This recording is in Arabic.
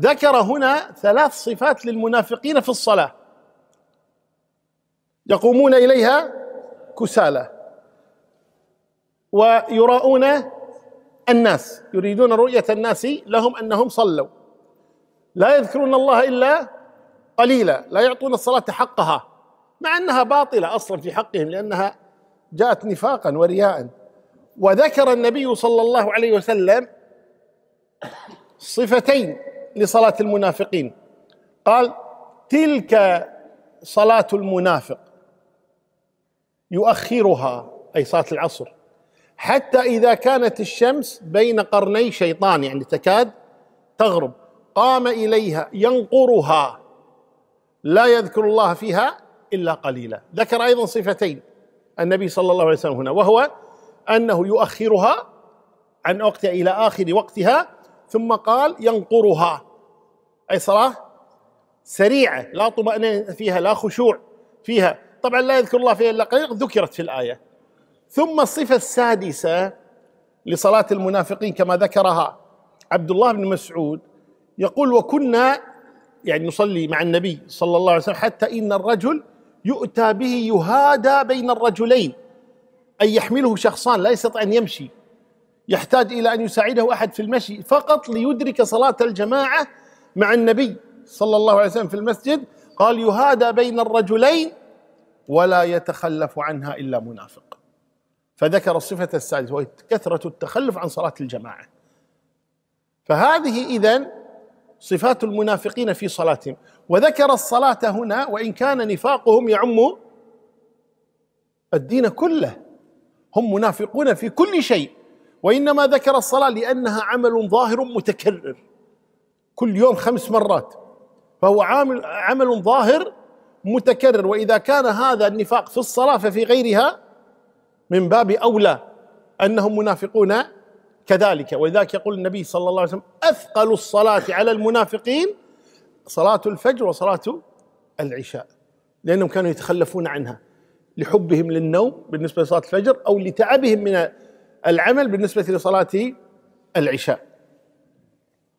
ذكر هنا ثلاث صفات للمنافقين في الصلاة يقومون إليها كسالى ويراؤون الناس يريدون رؤية الناس لهم أنهم صلوا لا يذكرون الله إلا قليلا لا يعطون الصلاة حقها مع أنها باطلة أصلا في حقهم لأنها جاءت نفاقا ورياء وذكر النبي صلى الله عليه وسلم صفتين لصلاة المنافقين قال تلك صلاة المنافق يؤخرها أي صلاة العصر حتى إذا كانت الشمس بين قرني شيطان يعني تكاد تغرب قام إليها ينقرها لا يذكر الله فيها إلا قليلا ذكر أيضا صفتين النبي صلى الله عليه وسلم هنا وهو أنه يؤخرها عن وقتها إلى آخر وقتها ثم قال ينقرها أي صلاة سريعة لا طمأنينة فيها لا خشوع فيها طبعا لا يذكر الله فيها إلا قليلا ذكرت في الآية ثم الصفة السادسة لصلاة المنافقين كما ذكرها عبد الله بن مسعود يقول وكنا يعني نصلي مع النبي صلى الله عليه وسلم حتى إن الرجل يؤتى به يهادى بين الرجلين أي يحمله شخصان لا يستطيع أن يمشي يحتاج إلى أن يساعده أحد في المشي فقط ليدرك صلاة الجماعة مع النبي صلى الله عليه وسلم في المسجد قال يهادى بين الرجلين ولا يتخلف عنها الا منافق فذكر الصفه السادسه وهي كثره التخلف عن صلاه الجماعه فهذه اذا صفات المنافقين في صلاتهم وذكر الصلاه هنا وان كان نفاقهم يعم الدين كله هم منافقون في كل شيء وانما ذكر الصلاه لانها عمل ظاهر متكرر كل يوم خمس مرات فهو عامل عمل ظاهر متكرر واذا كان هذا النفاق في الصلاه ففي غيرها من باب اولى انهم منافقون كذلك ولذلك يقول النبي صلى الله عليه وسلم اثقل الصلاه على المنافقين صلاه الفجر وصلاه العشاء لانهم كانوا يتخلفون عنها لحبهم للنوم بالنسبه لصلاه الفجر او لتعبهم من العمل بالنسبه لصلاه العشاء